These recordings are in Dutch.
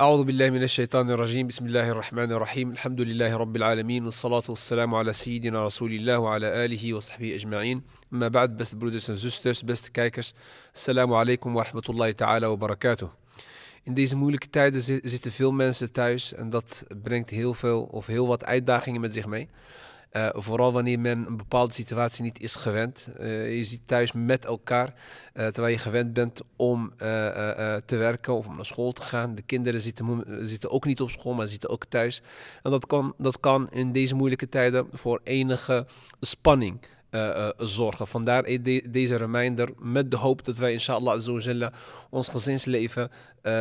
أعوذ بالله من الشيطان الرجيم بسم الله الرحمن الرحيم الحمد لله رب العالمين والصلاة والسلام على سيدنا رسول الله وعلى آله وصحبه أجمعين أما بعد بس brothers and sisters best kijkers السلام عليكم ورحمة الله تعالى وبركاته In deze moeilijke tijden zitten veel mensen thuis en dat brengt heel veel of heel wat uitdagingen met zich mee. Eh, vooral wanneer men een bepaalde situatie niet is gewend. Eh, je ziet thuis met elkaar, eh, terwijl je gewend bent om te werken of om naar school te gaan. De kinderen zitten, zitten ook niet op school, maar zitten ook thuis. En dat kan, dat kan in deze moeilijke tijden voor enige spanning eh, eh, zorgen. Vandaar eh, deze reminder met de hoop dat wij inshallah zullen ons gezinsleven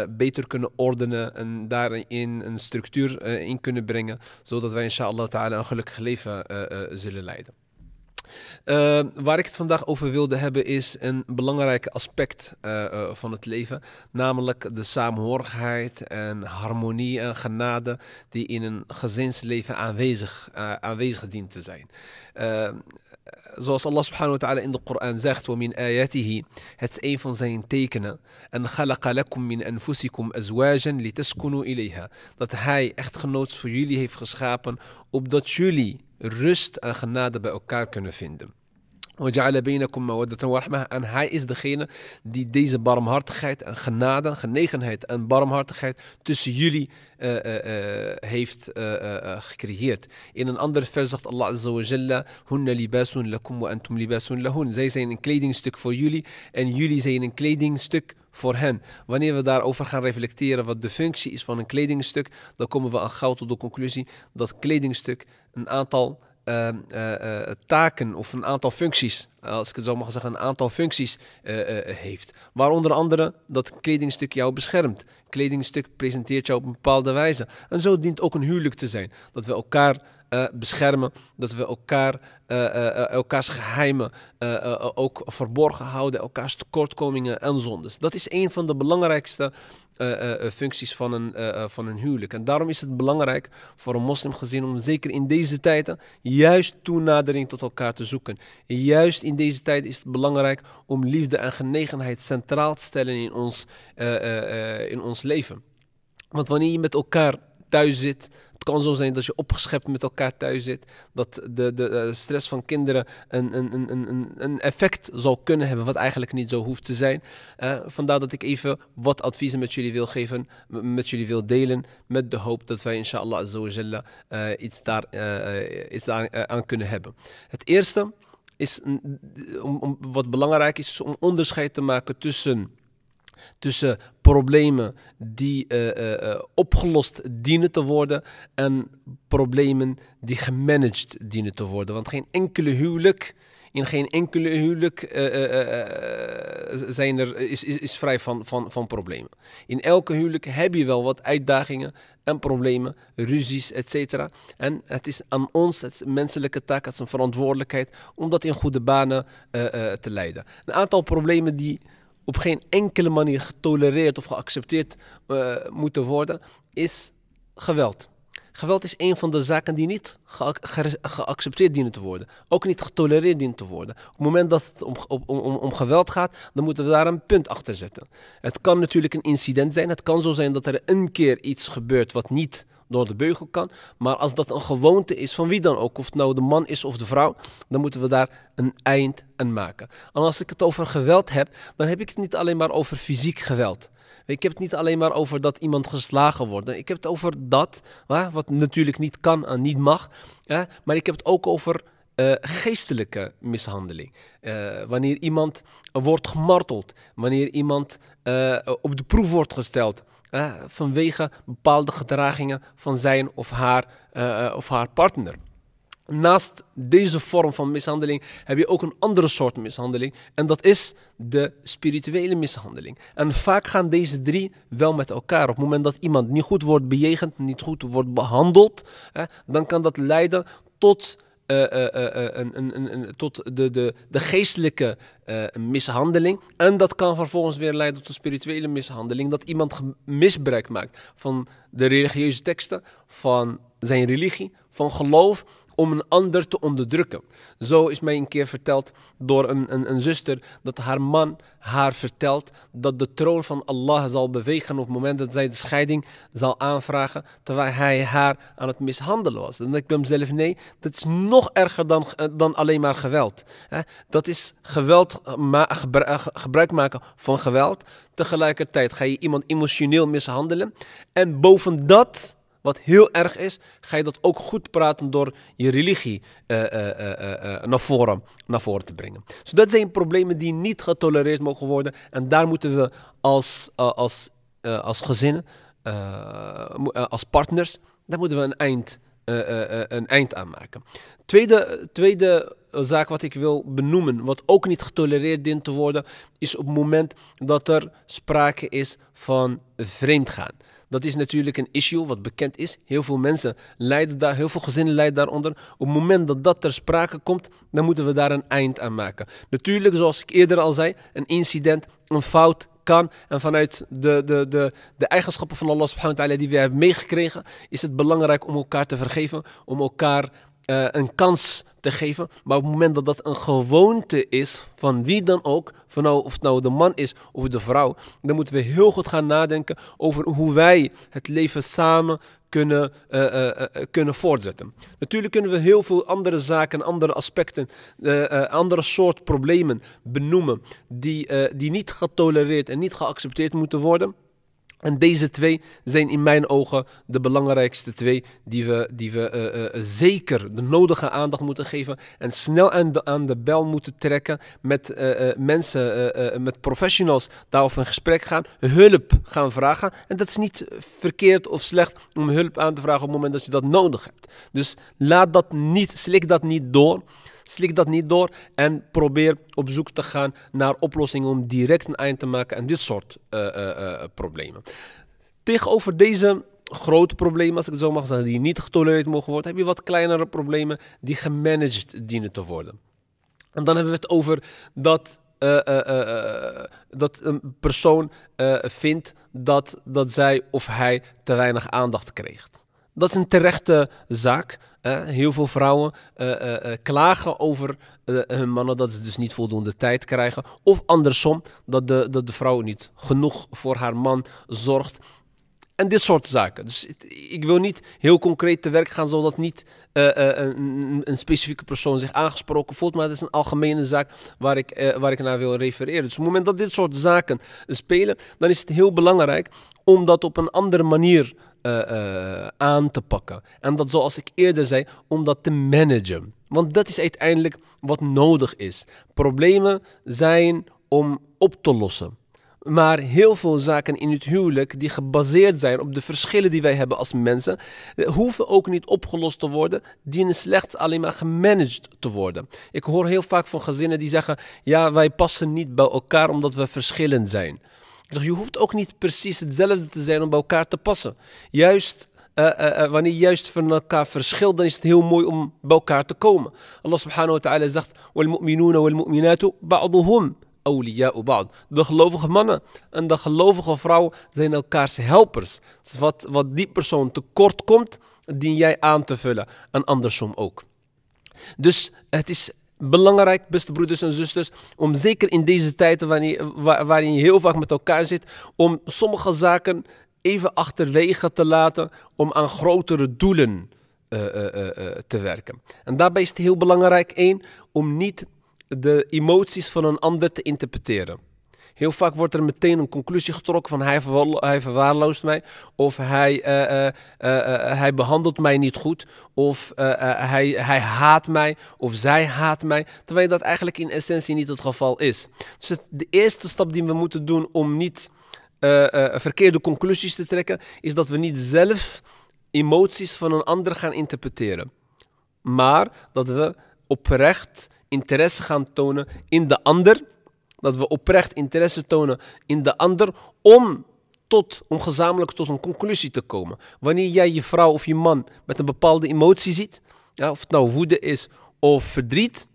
beter kunnen ordenen en daarin een structuur in kunnen brengen, zodat wij inshallah ta'ala een gelukkig leven zullen leiden. waar ik het vandaag over wilde hebben is een belangrijk aspect van het leven, namelijk de saamhorigheid en harmonie en genade die in een gezinsleven aanwezig, aanwezig dient te zijn zoals Allah subhanahu wa ta'ala in de Koran zegt, وَمِنْ Het is een van zijn tekenen. Dat hij echtgenoots voor jullie heeft geschapen, opdat jullie rust en genade bij elkaar kunnen vinden. En hij is degene die deze barmhartigheid en genade, genegenheid en barmhartigheid tussen jullie eh, eh, eh, heeft gecreëerd. In een ander vers zegt Allah Azza wa libasun lakum wa antum libasun lahun. Zij zijn een kledingstuk voor jullie en jullie zijn een kledingstuk voor hen. Wanneer we daarover gaan reflecteren wat de functie is van een kledingstuk, dan komen we al gauw tot de conclusie dat kledingstuk een aantal uh, taken of een aantal functies eh, als ik het zo mag zeggen, een aantal functies eh, eh, heeft. Waaronder andere dat kledingstuk jou beschermt. Kledingstuk presenteert jou op een bepaalde wijze. En zo dient ook een huwelijk te zijn. Dat we elkaar beschermen. Dat we elkaar, elkaars geheimen ook verborgen houden, elkaars tekortkomingen en zondes. Dat is een van de belangrijkste functies van een, van een huwelijk. En daarom is het belangrijk voor een moslimgezin om zeker in deze tijden juist toenadering tot elkaar te zoeken. Juist in in deze tijd is het belangrijk om liefde en genegenheid centraal te stellen in ons, eh, eh, eh, in ons leven. Want wanneer je met elkaar thuis zit, het kan zo zijn dat je opgeschept met elkaar thuis zit. Dat de, de stress van kinderen een, een, een, een, effect zal kunnen hebben, wat eigenlijk niet zo hoeft te zijn. vandaar dat ik even wat adviezen met jullie wil geven, met jullie wil delen. Met de hoop dat wij inshallah uh, iets, daar, iets daar, aan kunnen hebben. Het eerste is een, om, wat belangrijk is, is om onderscheid te maken tussen tussen problemen die eh, eh, eh, opgelost dienen te worden en problemen die gemanaged dienen te worden. Want geen enkele huwelijk in geen enkele huwelijk eh, eh, eh, zijn er, is, is, vrij van, van, van problemen. In elke huwelijk heb je wel wat uitdagingen en problemen, ruzies, etc. En het is aan ons, het is een menselijke taak, het is een verantwoordelijkheid om dat in goede banen te leiden. Een aantal problemen die op geen enkele manier getolereerd of geaccepteerd moeten worden, is geweld. Geweld is een van de zaken die niet geaccepteerd dienen te worden. Ook niet getolereerd dienen te worden. Op het moment dat het om, om, om, om, geweld gaat, dan moeten we daar een punt achter zetten. Het kan natuurlijk een incident zijn. Het kan zo zijn dat er een keer iets gebeurt wat niet door de beugel kan. Maar als dat een gewoonte is van wie dan ook, of het nou de man is of de vrouw, dan moeten we daar een eind aan maken. En als ik het over geweld heb, dan heb ik het niet alleen maar over fysiek geweld. Ik heb het niet alleen maar over dat iemand geslagen wordt. Ik heb het over dat, wat natuurlijk niet kan en niet mag. Maar ik heb het ook over eh, geestelijke mishandeling. Eh, wanneer iemand wordt gemarteld, wanneer iemand eh, op de proef wordt gesteld vanwege bepaalde gedragingen van zijn of haar, of haar partner. Naast deze vorm van mishandeling heb je ook een andere soort mishandeling. En dat is de spirituele mishandeling. En vaak gaan deze drie wel met elkaar. Op het moment dat iemand niet goed wordt bejegend, niet goed wordt behandeld, hè, dan kan dat leiden tot eh, eh, eh, tot de, de, de geestelijke mishandeling. En dat kan vervolgens weer leiden tot de spirituele mishandeling. Dat iemand misbruik maakt van de religieuze teksten, van zijn religie, van geloof om een ander te onderdrukken. Zo is mij een keer verteld door een, een, een zuster dat haar man haar vertelt dat de troon van Allah zal bewegen op het moment dat zij de scheiding zal aanvragen terwijl hij haar aan het mishandelen was. En ik ben mezelf, nee, dat is nog erger dan, eh, dan alleen maar geweld. Dat is geweld, eh, eh, gebruik maken van geweld. Tegelijkertijd ga je iemand emotioneel mishandelen. En boven dat wat heel erg is, ga je dat ook goed praten door je religie eh, eh, eh, naar, voren, naar voren te brengen. Dus dat zijn problemen die niet getolereerd mogen worden. En daar moeten we als, als, als gezinnen, als partners, daar moeten we een eind, een eind aan maken. Tweede, tweede zaak wat ik wil benoemen, wat ook niet getolereerd dient te worden, is op het moment dat er sprake is van vreemdgaan. Dat is natuurlijk een issue wat bekend is. Heel veel mensen lijden daar, heel veel gezinnen lijden daaronder. Op het moment dat dat ter sprake komt, dan moeten we daar een eind aan maken. Natuurlijk, zoals ik eerder al zei, een incident, een fout kan. En vanuit de, de, de, de eigenschappen van Allah subhanahu wa ta'ala die we hebben meegekregen, is het belangrijk om elkaar te vergeven, om elkaar eh, een kans te geven. Maar op het moment dat dat een gewoonte is, van wie dan ook, van nou, of het nou de man is of de vrouw, dan moeten we heel goed gaan nadenken over hoe wij het leven samen kunnen, eh, eh, kunnen voortzetten. Natuurlijk kunnen we heel veel andere zaken, andere aspecten, andere soort problemen benoemen die, die niet getolereerd en niet geaccepteerd moeten worden. En deze twee zijn in mijn ogen de belangrijkste twee die we, die we eh, eh, eh, zeker de nodige aandacht moeten geven. En snel aan de, aan de bel moeten trekken met mensen, met professionals daarover in gesprek gaan. Hulp gaan vragen. En dat is niet verkeerd of slecht om hulp aan te vragen op het moment dat je dat nodig hebt. Dus laat dat niet, slik dat niet door. Slik dat niet door en probeer op zoek te gaan naar oplossingen om direct een eind te maken aan dit soort eh, eh, eh, problemen. Tegenover deze grote problemen, als ik het zo mag zeggen, die niet getolereerd mogen worden, heb je wat kleinere problemen die gemanaged dienen te worden. En dan hebben we het over dat dat een persoon vindt dat, dat zij of hij te weinig aandacht krijgt dat is een terechte zaak. heel veel vrouwen eh, eh, eh, klagen over hun mannen dat ze dus niet voldoende tijd krijgen. Of andersom, dat de, dat de vrouw niet genoeg voor haar man zorgt. En dit soort zaken. Dus ik wil niet heel concreet te werk gaan zodat niet eh, eh, een, specifieke persoon zich aangesproken voelt. Maar het is een algemene zaak waar ik, eh, waar ik naar wil refereren. Dus op het moment dat dit soort zaken spelen, dan is het heel belangrijk om dat op een andere manier aan te pakken. En dat, zoals ik eerder zei, om dat te managen. Want dat is uiteindelijk wat nodig is. Problemen zijn om op te lossen maar heel veel zaken in het huwelijk die gebaseerd zijn op de verschillen die wij hebben als mensen, eh, hoeven ook niet opgelost te worden, dienen slechts alleen maar gemanaged te worden. Ik hoor heel vaak van gezinnen die zeggen, ja wij passen niet bij elkaar omdat we verschillend zijn. Ik zeg, je hoeft ook niet precies hetzelfde te zijn om bij elkaar te passen. Juist eh, eh, wanneer juist van elkaar verschilt, dan is het heel mooi om bij elkaar te komen. Allah subhanahu wa ta'ala zegt: "Wal mu'minuna wal mu'minatu ba'duhum awliya'u ba'd. De gelovige mannen en de gelovige vrouw zijn elkaars helpers. wat, wat die persoon tekort komt, dien jij aan te vullen. En andersom ook. Dus het is belangrijk, beste broeders en zusters, om zeker in deze tijden waarin, je heel vaak met elkaar zit, om sommige zaken even achterwege te laten om aan grotere doelen eh, eh, eh, te werken. En daarbij is het heel belangrijk, één, om niet de emoties van een ander te interpreteren. Heel vaak wordt er meteen een conclusie getrokken van hij, hij verwaarloost mij. Of hij, eh, eh, eh, hij behandelt mij niet goed. Of hij, hij haat mij. Of zij haat mij. Terwijl dat eigenlijk in essentie niet het geval is. Dus de eerste stap die we moeten doen om niet verkeerde conclusies te trekken, is dat we niet zelf emoties van een ander gaan interpreteren. Maar dat we oprecht interesse gaan tonen in de ander. Dat we oprecht interesse tonen in de ander om, tot, om gezamenlijk tot een conclusie te komen. Wanneer jij je vrouw of je man met een bepaalde emotie ziet, ja, of het nou woede is of verdriet,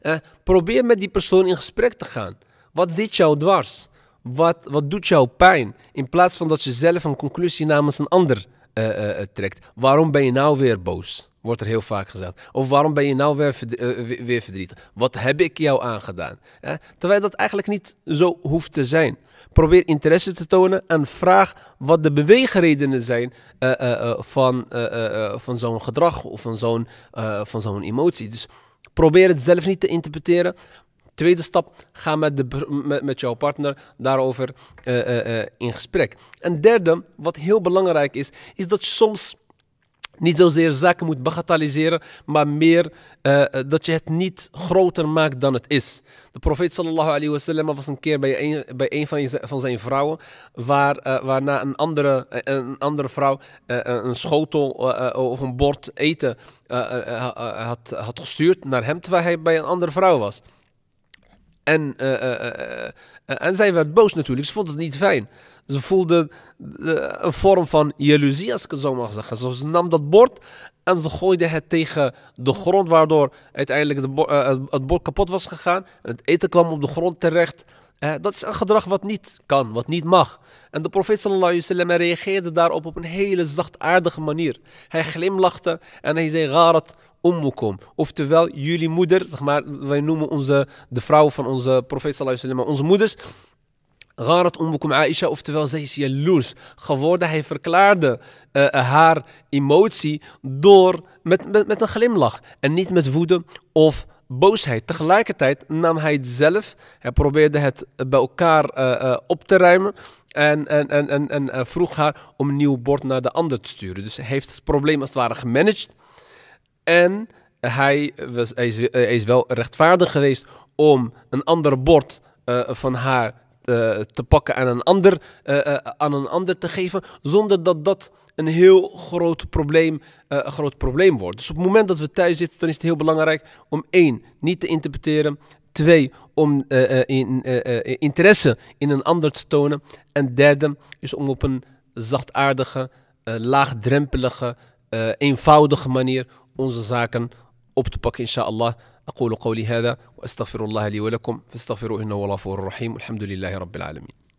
eh, probeer met die persoon in gesprek te gaan. Wat zit jou dwars? Wat, wat doet jou pijn? In plaats van dat je zelf een conclusie namens een ander eh, eh, eh, trekt. Waarom ben je nou weer boos? wordt er heel vaak gezegd. Of waarom ben je nou weer, eh, eh, weer verdrietig? Wat heb ik jou aangedaan? Terwijl dat eigenlijk niet zo hoeft te zijn. Probeer interesse te tonen en vraag wat de beweegredenen zijn eh, van, van zo'n gedrag of van zo'n, van zo'n emotie. Dus probeer het zelf niet te interpreteren. Tweede stap, ga met, de, met, met jouw partner daarover in gesprek. En derde, wat heel belangrijk is, is dat je soms niet zozeer zaken moet bagatelliseren, maar meer eh, eh, dat je het niet groter maakt dan het is. De profeet sallallahu alayhi wasallam was een keer bij een, bij een van, je, van zijn vrouwen, waar, uh, waarna een andere, een andere vrouw een schotel of een bord eten had, had gestuurd naar hem, terwijl hij bij een andere vrouw was. En, eh, eh, eh, en zij werd boos natuurlijk. Ze vond het niet fijn. Ze voelde een vorm van jaloezie, als ik het zo mag zeggen. ze nam dat bord en ze gooide het tegen de grond, waardoor uiteindelijk het bord kapot was gegaan. Het eten kwam op de grond terecht. dat is een gedrag wat niet kan, wat niet mag. En de profeet sallallahu reageerde daarop op een hele zachtaardige manier. Hij glimlachte en hij zei: "Garat." ummukum. Oftewel, jullie moeder, zeg maar, wij noemen onze, de vrouw van onze profeet sallallahu alaihi wasallam, onze moeders. Gharat ummukum Aisha, oftewel, zij is jaloers geworden. Hij verklaarde eh, eh, haar emotie door, met, met, met een glimlach en niet met woede of boosheid. Tegelijkertijd nam hij het zelf. Hij probeerde het bij elkaar eh, op te ruimen. En, en, en, en, vroeg haar om een nieuw bord naar de ander te sturen. Dus hij heeft het probleem als het ware gemanaged. En hij, was, is, eh, is wel rechtvaardig geweest om een ander bord eh, van haar eh, te pakken aan een, ander, aan een ander te geven, zonder dat dat een heel groot probleem, een groot probleem wordt. Dus op het moment dat we thuis zitten, dan is het heel belangrijk om één, niet te interpreteren. Twee, om in, interesse in een ander te tonen. En derde, is om op een zachtaardige, laagdrempelige, eenvoudige manier onze zaken op te pakken inshallah. أقول قولي هذا وأستغفر الله لي ولكم فاستغفروه إنه الغفور الرحيم والحمد لله رب العالمين